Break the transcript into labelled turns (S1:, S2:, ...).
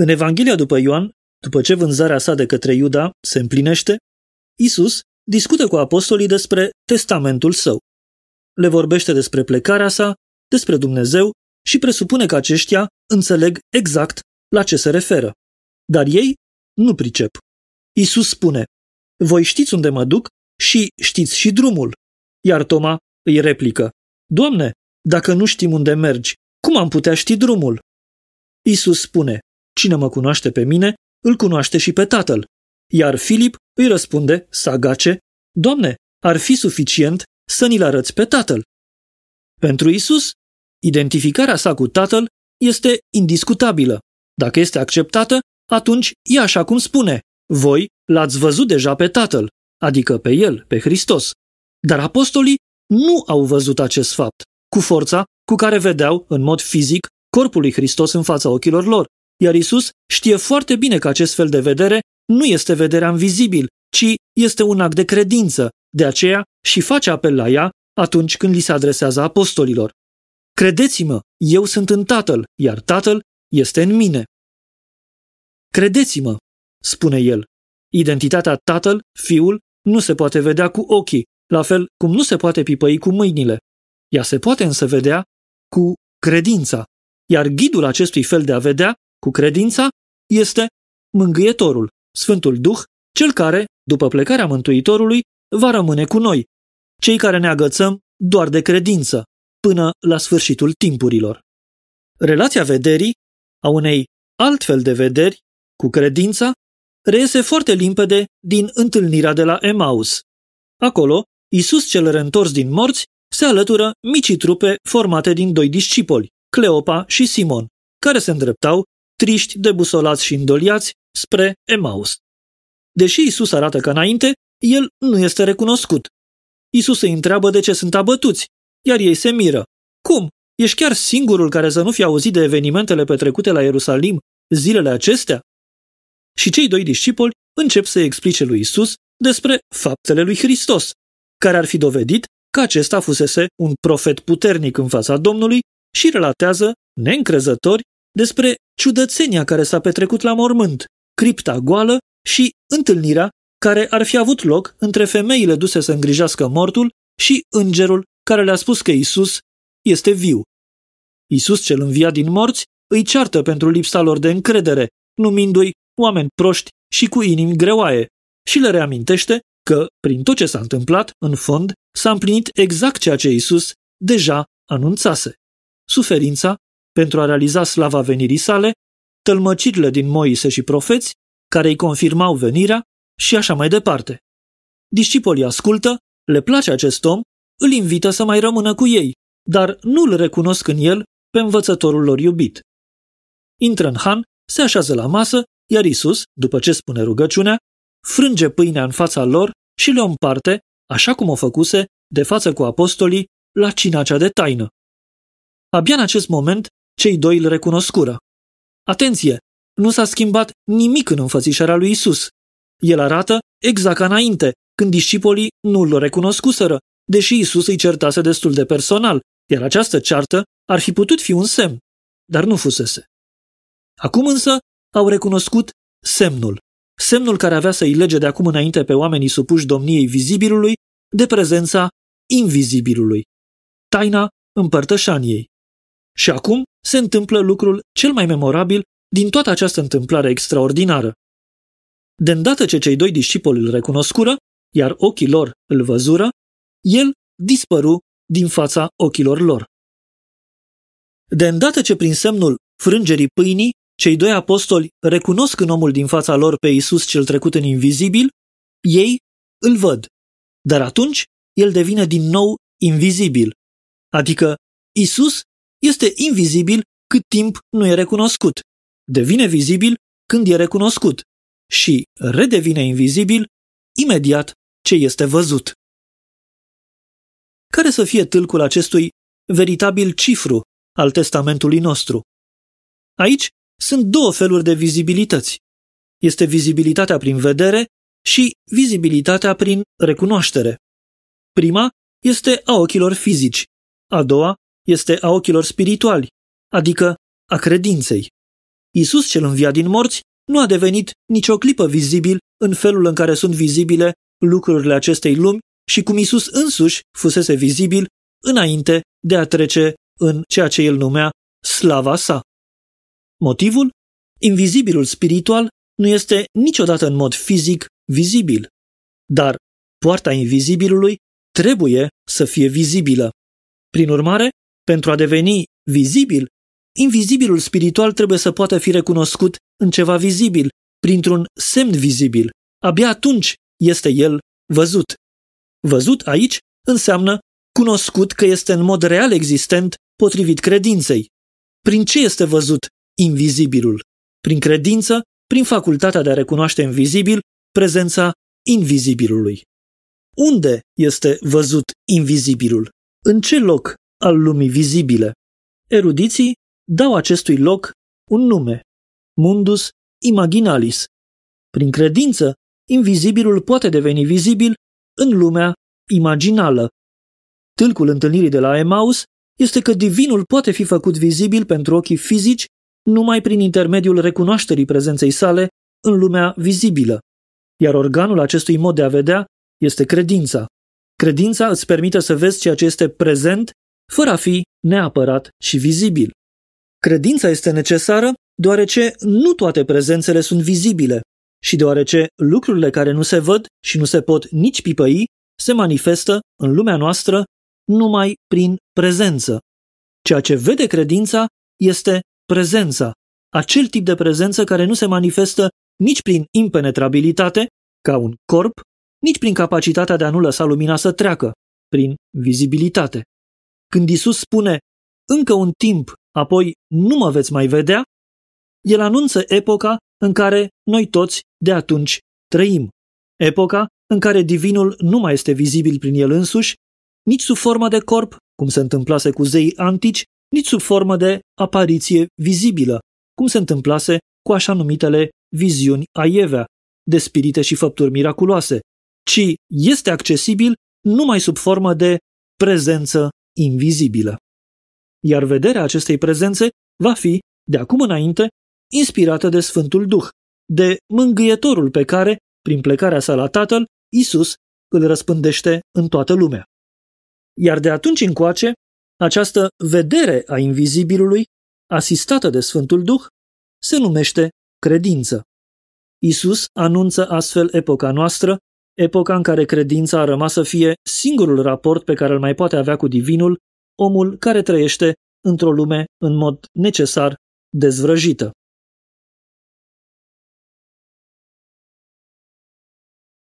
S1: În Evanghelia după Ioan, după ce vânzarea sa de către Iuda se împlinește, Isus discută cu apostolii despre testamentul său. Le vorbește despre plecarea sa, despre Dumnezeu și presupune că aceștia înțeleg exact la ce se referă. Dar ei nu pricep. Isus spune, voi știți unde mă duc și știți și drumul. Iar Toma îi replică, Doamne, dacă nu știm unde mergi, cum am putea ști drumul? Isus spune, Cine mă cunoaște pe mine, îl cunoaște și pe tatăl. Iar Filip îi răspunde, sagace, Doamne, ar fi suficient să ni-l arăți pe tatăl. Pentru Isus, identificarea sa cu tatăl este indiscutabilă. Dacă este acceptată, atunci e așa cum spune, voi l-ați văzut deja pe tatăl, adică pe el, pe Hristos. Dar apostolii nu au văzut acest fapt, cu forța cu care vedeau, în mod fizic, corpul lui Hristos în fața ochilor lor, iar Isus știe foarte bine că acest fel de vedere nu este vederea vizibil, ci este un act de credință, de aceea și face apel la ea atunci când li se adresează apostolilor. Credeți-mă, eu sunt în Tatăl, iar Tatăl este în mine. Credeți-mă, spune el. Identitatea Tatăl, Fiul, nu se poate vedea cu ochii, la fel cum nu se poate pipăi cu mâinile. Ea se poate însă vedea cu credința, iar ghidul acestui fel de a vedea cu credința este mângâietorul, Sfântul Duh, cel care, după plecarea Mântuitorului, va rămâne cu noi, cei care ne agățăm doar de credință, până la sfârșitul timpurilor. Relația vederii, a unei altfel de vederi, cu credința, reiese foarte limpede din întâlnirea de la Emaus. Acolo, Isus cel reîntors din morți se alătură micii trupe formate din doi discipoli, Cleopa și Simon, care se îndreptau triști, debusolați și îndoliați, spre Emaus. Deși Isus arată ca înainte, el nu este recunoscut. Isus îi întreabă de ce sunt abătuți, iar ei se miră. Cum? Ești chiar singurul care să nu fi auzit de evenimentele petrecute la Ierusalim zilele acestea? Și cei doi discipoli încep să explice lui Isus despre faptele lui Hristos, care ar fi dovedit că acesta fusese un profet puternic în fața Domnului și relatează, neîncrezători, despre ciudățenia care s-a petrecut la mormânt, cripta goală și întâlnirea care ar fi avut loc între femeile duse să îngrijească mortul și îngerul care le-a spus că Isus este viu. Isus cel înviat din morți îi ceartă pentru lipsa lor de încredere, numindu-i oameni proști și cu inimi greoaie, și le reamintește că, prin tot ce s-a întâmplat, în fond, s-a împlinit exact ceea ce Isus deja anunțase. Suferința pentru a realiza slava venirii sale, tălmăcirile din Moise și profeți, care îi confirmau venirea și așa mai departe. Discipolii ascultă, le place acest om, îl invită să mai rămână cu ei, dar nu îl recunosc în el pe învățătorul lor iubit. Intră în han, se așează la masă, iar Isus, după ce spune rugăciunea, frânge pâinea în fața lor și le împarte, așa cum o făcuse, de față cu apostolii, la cina cea de taină. Abia în acest moment, cei doi îl recunoscură. Atenție! Nu s-a schimbat nimic în înfățișarea lui Isus. El arată exact ca înainte, când discipolii nu îl recunoscuseră, deși Isus îi certase destul de personal, iar această ceartă ar fi putut fi un semn, dar nu fusese. Acum însă au recunoscut semnul, semnul care avea să-i lege de acum înainte pe oamenii supuși domniei vizibilului de prezența invizibilului, taina împărtășaniei. Și acum se întâmplă lucrul cel mai memorabil din toată această întâmplare extraordinară. De îndată ce cei doi discipoli îl recunoscură, iar ochii lor îl văzură, el dispăru din fața ochilor lor. De îndată ce prin semnul frângerii pâinii, cei doi apostoli recunosc în omul din fața lor pe Isus cel trecut în invizibil, ei îl văd. Dar atunci el devine din nou invizibil, adică Isus este invizibil cât timp nu e recunoscut. Devine vizibil când e recunoscut și redevine invizibil imediat ce este văzut. Care să fie tâlcul acestui veritabil cifru al testamentului nostru? Aici sunt două feluri de vizibilități. Este vizibilitatea prin vedere și vizibilitatea prin recunoaștere. Prima este a ochilor fizici, a doua este a ochilor spirituali, adică a credinței. Isus cel înviat din morți nu a devenit nicio clipă vizibil în felul în care sunt vizibile lucrurile acestei lumi și cum Isus însuși fusese vizibil înainte de a trece în ceea ce el numea slava sa. Motivul? Invizibilul spiritual nu este niciodată în mod fizic vizibil, dar poarta invizibilului trebuie să fie vizibilă. Prin urmare, pentru a deveni vizibil, invizibilul spiritual trebuie să poată fi recunoscut în ceva vizibil, printr-un semn vizibil. Abia atunci este el văzut. Văzut aici înseamnă cunoscut că este în mod real existent potrivit credinței. Prin ce este văzut invizibilul? Prin credință, prin facultatea de a recunoaște invizibil prezența invizibilului. Unde este văzut invizibilul? În ce loc al lumii vizibile. Erudiții dau acestui loc un nume, mundus imaginalis. Prin credință, invizibilul poate deveni vizibil în lumea imaginală. Tâlcul întâlnirii de la Emaus este că divinul poate fi făcut vizibil pentru ochii fizici numai prin intermediul recunoașterii prezenței sale în lumea vizibilă. Iar organul acestui mod de a vedea este credința. Credința îți permite să vezi ceea ce este prezent fără a fi neapărat și vizibil. Credința este necesară deoarece nu toate prezențele sunt vizibile și deoarece lucrurile care nu se văd și nu se pot nici pipăi se manifestă în lumea noastră numai prin prezență. Ceea ce vede credința este prezența, acel tip de prezență care nu se manifestă nici prin impenetrabilitate, ca un corp, nici prin capacitatea de a nu lăsa lumina să treacă, prin vizibilitate. Când Isus spune, încă un timp, apoi nu mă veți mai vedea, el anunță epoca în care noi toți de atunci trăim. Epoca în care divinul nu mai este vizibil prin el însuși, nici sub formă de corp, cum se întâmplase cu zeii antici, nici sub formă de apariție vizibilă, cum se întâmplase cu așa numitele viziuni aievea, de spirite și făpturi miraculoase, ci este accesibil numai sub formă de prezență invizibilă. Iar vederea acestei prezențe va fi, de acum înainte, inspirată de Sfântul Duh, de mângâietorul pe care, prin plecarea sa la Tatăl, Isus îl răspândește în toată lumea. Iar de atunci încoace, această vedere a invizibilului, asistată de Sfântul Duh, se numește credință. Isus anunță astfel epoca noastră epoca în care credința a rămas să fie singurul raport pe care îl mai poate avea cu divinul omul care trăiește într-o lume în mod necesar dezvrăjită.